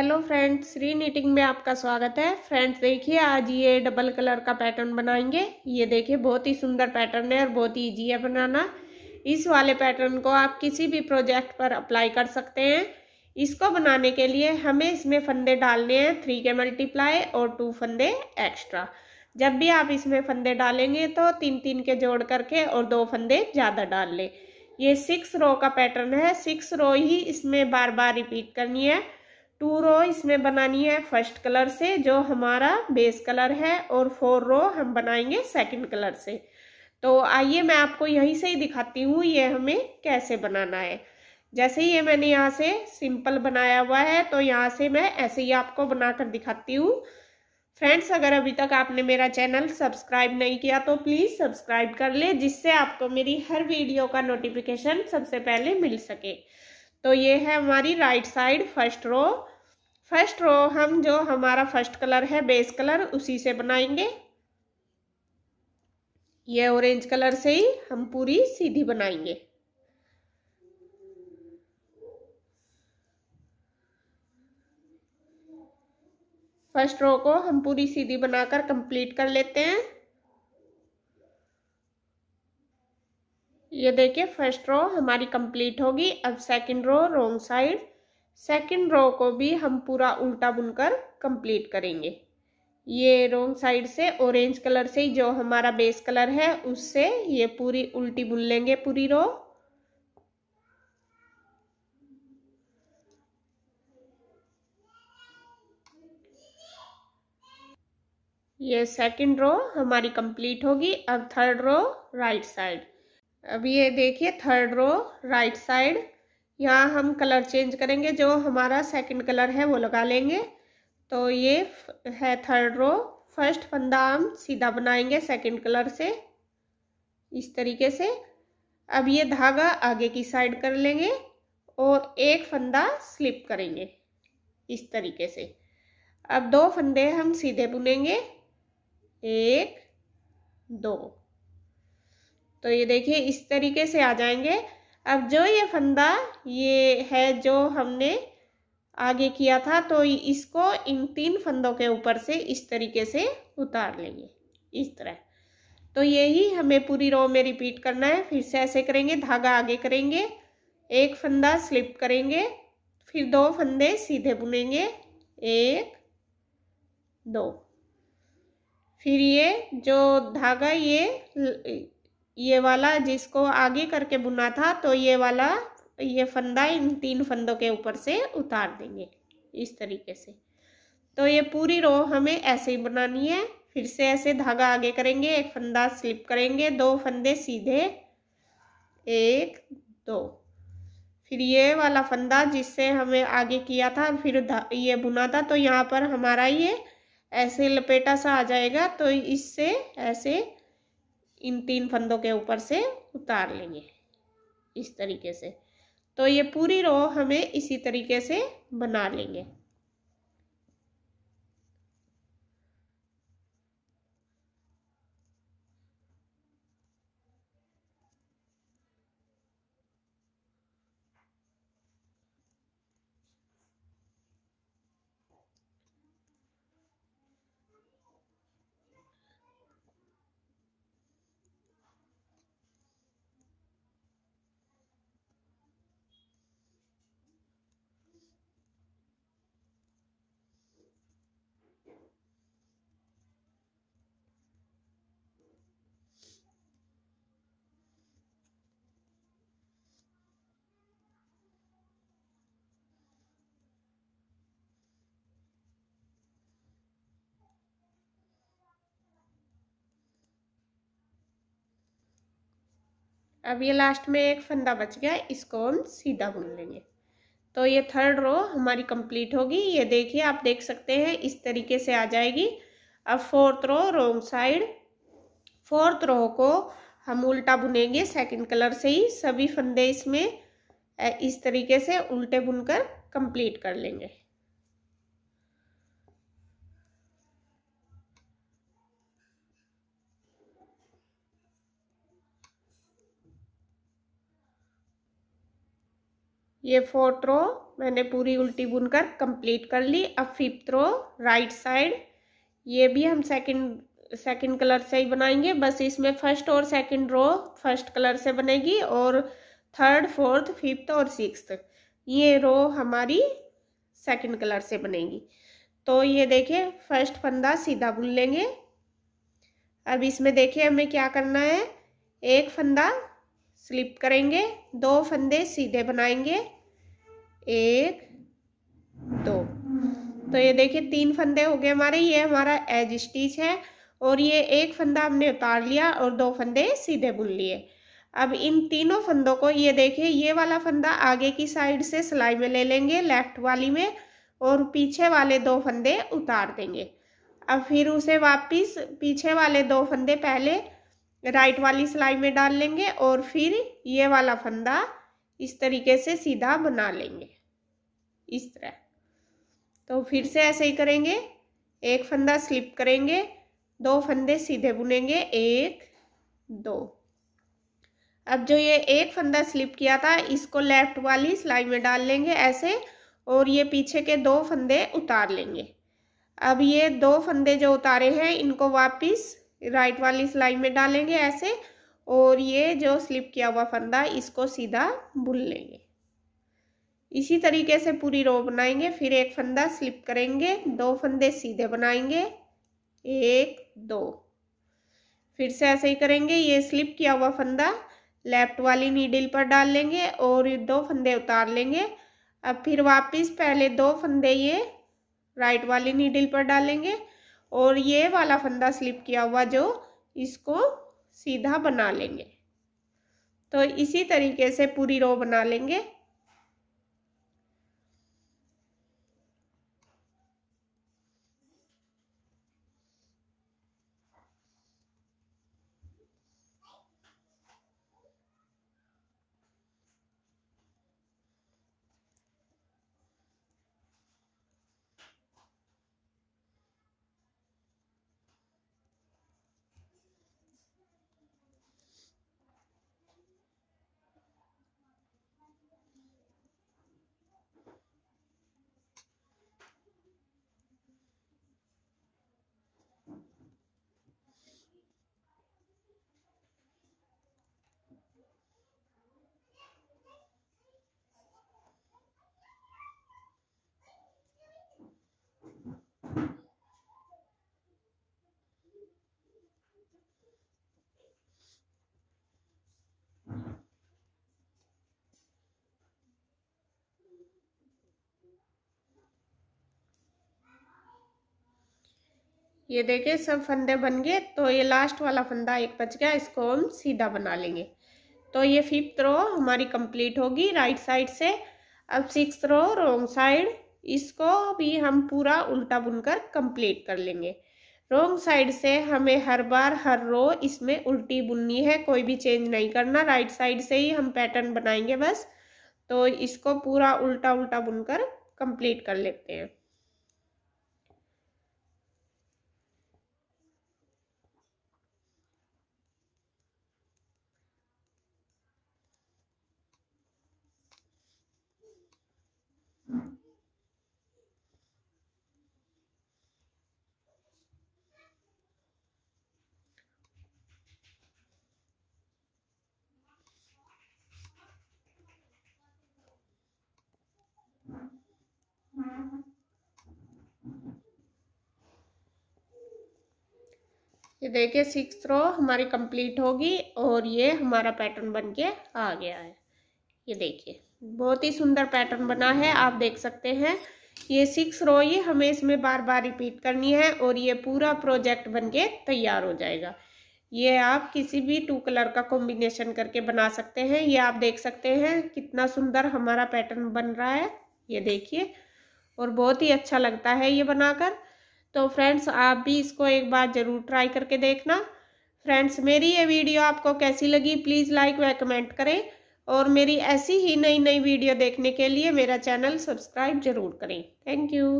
hello friends री knitting में आपका स्वागत है फ्रेंड्स देखिए आज ये डबल कलर का पैटर्न बनाएंगे ये देखिए बहुत ही सुंदर पैटर्न है और बहुत ही ईजी है बनाना इस वाले पैटर्न को आप किसी भी प्रोजेक्ट पर अप्लाई कर सकते हैं इसको बनाने के लिए हमें इसमें फंदे डालने हैं थ्री के मल्टीप्लाई और टू फंदे एक्स्ट्रा जब भी आप इसमें फंदे डालेंगे तो तीन तीन के जोड़ करके और दो फंदे ज़्यादा डाल लें ये सिक्स रो का पैटर्न है सिक्स रो ही इसमें बार बार रिपीट करनी है टू रो इसमें बनानी है फर्स्ट कलर से जो हमारा बेस कलर है और फोर रो हम बनाएंगे सेकंड कलर से तो आइए मैं आपको यहीं से ही दिखाती हूँ ये हमें कैसे बनाना है जैसे ये मैंने यहाँ से सिंपल बनाया हुआ है तो यहाँ से मैं ऐसे ही आपको बनाकर दिखाती हूँ फ्रेंड्स अगर अभी तक आपने मेरा चैनल सब्सक्राइब नहीं किया तो प्लीज़ सब्सक्राइब कर ले जिससे आपको मेरी हर वीडियो का नोटिफिकेशन सबसे पहले मिल सके तो ये है हमारी right side first row first row हम जो हमारा फर्स्ट कलर है बेस कलर उसी से बनाएंगे ये ऑरेंज कलर से ही हम पूरी सीधी बनाएंगे फर्स्ट रो को हम पूरी सीधी बनाकर कंप्लीट कर लेते हैं ये देखिए फर्स्ट रो हमारी कंप्लीट होगी अब second row wrong side second row को भी हम पूरा उल्टा बुनकर कंप्लीट करेंगे ये रोंग साइड से ऑरेंज कलर से जो हमारा बेस कलर है उससे ये पूरी उल्टी बुन लेंगे पूरी रो ये सेकेंड रो हमारी कंप्लीट होगी अब थर्ड रो राइट साइड अब ये देखिए थर्ड रो राइट साइड यहाँ हम कलर चेंज करेंगे जो हमारा सेकंड कलर है वो लगा लेंगे तो ये है थर्ड रो फर्स्ट फंदा हम सीधा बनाएंगे सेकंड कलर से इस तरीके से अब ये धागा आगे की साइड कर लेंगे और एक फंदा स्लिप करेंगे इस तरीके से अब दो फंदे हम सीधे बुनेंगे एक दो तो ये देखिए इस तरीके से आ जाएंगे अब जो ये फंदा ये है जो हमने आगे किया था तो इसको इन तीन फंदों के ऊपर से इस तरीके से उतार लेंगे इस तरह तो यही हमें पूरी रो में रिपीट करना है फिर से ऐसे करेंगे धागा आगे करेंगे एक फंदा स्लिप करेंगे फिर दो फंदे सीधे बुनेंगे एक दो फिर ये जो धागा ये ये वाला जिसको आगे करके बुना था तो ये वाला ये फंदा इन तीन फंदों के ऊपर से उतार देंगे इस तरीके से तो ये पूरी रो हमें ऐसे ही बनानी है फिर से ऐसे धागा आगे करेंगे एक फंदा स्लिप करेंगे दो फंदे सीधे एक दो फिर ये वाला फंदा जिससे हमें आगे किया था फिर ये बुना था तो यहाँ पर हमारा ये ऐसे लपेटा सा आ जाएगा तो इससे ऐसे इन तीन फंदों के ऊपर से उतार लेंगे इस तरीके से तो ये पूरी रो हमें इसी तरीके से बना लेंगे अब ये लास्ट में एक फंदा बच गया इसको हम सीधा बुन लेंगे तो ये थर्ड रो हमारी कंप्लीट होगी ये देखिए आप देख सकते हैं इस तरीके से आ जाएगी अब fourth row wrong side fourth row को हम उल्टा बुनेंगे सेकंड कलर से ही सभी फंदे इसमें इस तरीके से उल्टे बुनकर कंप्लीट कर लेंगे ये फोर्थ रो मैंने पूरी उल्टी बुनकर कंप्लीट कर ली अब फिफ्थ रो राइट साइड ये भी हम सेकंड सेकंड कलर से ही बनाएंगे बस इसमें फर्स्ट और सेकंड रो फर्स्ट कलर से बनेगी और थर्ड फोर्थ फिफ्थ और सिक्स ये रो हमारी सेकंड कलर से बनेगी तो ये देखिए फर्स्ट फंदा सीधा बुन लेंगे अब इसमें देखिए हमें क्या करना है एक फंदा स्लिप करेंगे दो फंदे सीधे बनाएंगे एक दो तो ये देखिए तीन फंदे हो गए हमारे ये हमारा एज स्टिच है और ये एक फंदा हमने उतार लिया और दो फंदे सीधे बुन लिए अब इन तीनों फंदों को ये देखिए ये वाला फंदा आगे की साइड से सिलाई में ले लेंगे लेफ्ट वाली में और पीछे वाले दो फंदे उतार देंगे अब फिर उसे वापस पीछे वाले दो फंदे पहले राइट वाली सिलाई में डाल लेंगे और फिर ये वाला फंदा इस तरीके से सीधा बना लेंगे इस तरह तो फिर से ऐसे ही करेंगे एक फंदा स्लिप करेंगे दो फंदे सीधे बुनेंगे एक दो अब जो ये एक फंदा स्लिप किया था इसको लेफ्ट वाली सिलाई में डाल लेंगे ऐसे और ये पीछे के दो फंदे उतार लेंगे अब ये दो फंदे जो उतारे हैं इनको वापस राइट वाली सिलाई में डालेंगे ऐसे और ये जो स्लिप किया हुआ फंदा इसको सीधा बुन लेंगे इसी तरीके से पूरी रो बनाएंगे फिर एक फंदा स्लिप करेंगे दो फंदे सीधे बनाएंगे एक दो फिर से ऐसे ही करेंगे ये स्लिप किया हुआ फंदा लेफ्ट वाली नीडल पर डाल लेंगे और दो फंदे उतार लेंगे अब फिर वापस पहले दो फंदे ये राइट वाली नीडल पर डालेंगे और ये वाला फंदा स्लिप किया हुआ जो इसको सीधा बना लेंगे तो इसी तरीके से पूरी रो बना लेंगे ये देखिए सब फंदे बन गए तो ये लास्ट वाला फंदा एक बच गया इसको हम सीधा बना लेंगे तो ये फिफ्थ रो हमारी कंप्लीट होगी राइट साइड से अब सिक्स रो रोंग साइड इसको भी हम पूरा उल्टा बुनकर कंप्लीट कर लेंगे रोंग साइड से हमें हर बार हर रो इसमें उल्टी बुननी है कोई भी चेंज नहीं करना राइट साइड से ही हम पैटर्न बनाएंगे बस तो इसको पूरा उल्टा उल्टा बुनकर कंप्लीट कर लेते हैं ये देखिए सिक्स रो हमारी कंप्लीट होगी और ये हमारा पैटर्न बन के आ गया है ये देखिए बहुत ही सुंदर पैटर्न बना है आप देख सकते हैं ये सिक्स रो ही हमें इसमें बार बार रिपीट करनी है और ये पूरा प्रोजेक्ट बन के तैयार हो जाएगा ये आप किसी भी टू कलर का कॉम्बिनेशन करके बना सकते हैं ये आप देख सकते हैं कितना सुंदर हमारा पैटर्न बन रहा है ये देखिए और बहुत ही अच्छा लगता है ये बनाकर तो फ्रेंड्स आप भी इसको एक बार ज़रूर ट्राई करके देखना फ्रेंड्स मेरी ये वीडियो आपको कैसी लगी प्लीज़ लाइक व कमेंट करें और मेरी ऐसी ही नई नई वीडियो देखने के लिए मेरा चैनल सब्सक्राइब ज़रूर करें थैंक यू